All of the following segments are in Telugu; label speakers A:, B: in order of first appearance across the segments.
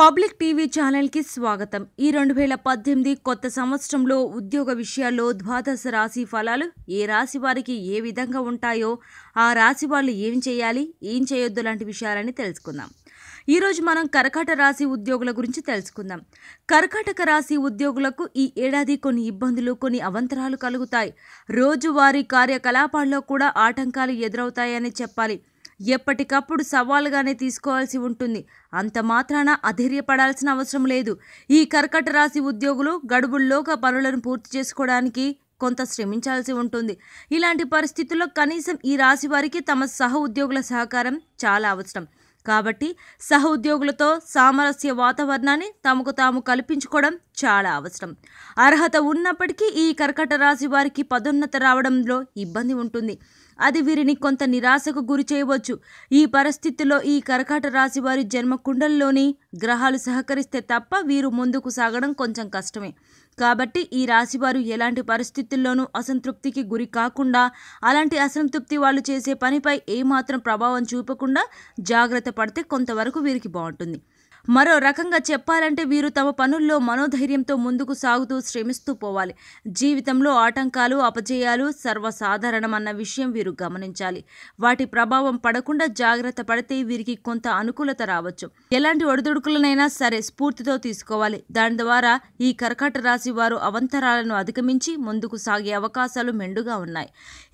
A: పబ్లిక్ టీవీ కి స్వాగతం ఈ రెండు వేల పద్దెనిమిది కొత్త సంవత్సరంలో ఉద్యోగ విషయాల్లో ద్వాదశ రాశి ఫలాలు ఏ రాశి వారికి ఏ విధంగా ఉంటాయో ఆ రాశి వాళ్ళు ఏం చేయాలి ఏం చేయొద్దు లాంటి విషయాలని తెలుసుకుందాం ఈరోజు మనం కర్కాట రాశి ఉద్యోగుల గురించి తెలుసుకుందాం కర్కాటక రాశి ఉద్యోగులకు ఈ ఏడాది కొన్ని ఇబ్బందులు కొన్ని అవంతరాలు కలుగుతాయి రోజువారీ కార్యకలాపాల్లో కూడా ఆటంకాలు ఎదురవుతాయని చెప్పాలి ఎప్పటికప్పుడు సవాలుగానే తీసుకోవాల్సి ఉంటుంది అంత మాత్రాన అధైర్యపడాల్సిన అవసరం లేదు ఈ కర్కట రాశి ఉద్యోగులు గడువుల్లోక పనులను పూర్తి చేసుకోవడానికి కొంత శ్రమించాల్సి ఉంటుంది ఇలాంటి పరిస్థితుల్లో కనీసం ఈ రాశి వారికి తమ సహ ఉద్యోగుల సహకారం చాలా అవసరం కాబట్టి సహ ఉద్యోగులతో సామరస్య వాతావరణాన్ని తమకు తాము కల్పించుకోవడం చాలా అవసరం అర్హత ఉన్నప్పటికీ ఈ కర్కట రాశి వారికి పదోన్నత రావడంలో ఇబ్బంది ఉంటుంది అది వీరిని కొంత నిరాశకు గురి చేయవచ్చు ఈ పరిస్థితుల్లో ఈ కర్కాట రాశి వారి జన్మ కుండల్లోని గ్రహాలు సహకరిస్తే తప్ప వీరు ముందుకు సాగడం కొంచెం కష్టమే కాబట్టి ఈ రాశివారు ఎలాంటి పరిస్థితుల్లోనూ అసంతృప్తికి గురి కాకుండా అలాంటి అసంతృప్తి వాళ్ళు చేసే పనిపై ఏమాత్రం ప్రభావం చూపకుండా జాగ్రత్త పడితే కొంతవరకు వీరికి బాగుంటుంది మరో రకంగా చెప్పాలంటే వీరు తమ పనుల్లో మనోధైర్యంతో ముందుకు సాగుతూ శ్రమిస్తూ పోవాలి జీవితంలో ఆటంకాలు అపజయాలు సర్వసాధారణమన్న విషయం వీరు గమనించాలి వాటి ప్రభావం పడకుండా జాగ్రత్త పడితే వీరికి కొంత అనుకూలత రావచ్చు ఎలాంటి ఒడిదుడుకులనైనా సరే స్ఫూర్తితో తీసుకోవాలి దాని ద్వారా ఈ కరకట రాశి వారు అవంతరాలను అధిగమించి ముందుకు సాగే అవకాశాలు మెండుగా ఉన్నాయి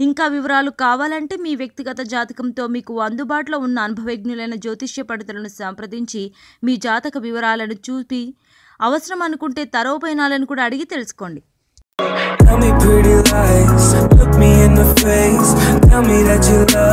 A: ఇంకా వివరాలు కావాలంటే మీ వ్యక్తిగత జాతకంతో మీకు అందుబాటులో ఉన్న అనుభవజ్ఞులైన జ్యోతిష్య పండితులను సంప్రదించి మీ జాతక వివరాలను చూపి అవసరం అనుకుంటే తరోపైనాలను కూడా అడిగి తెలుసుకోండి Tell me pretty lies, look me in the face, tell me that you love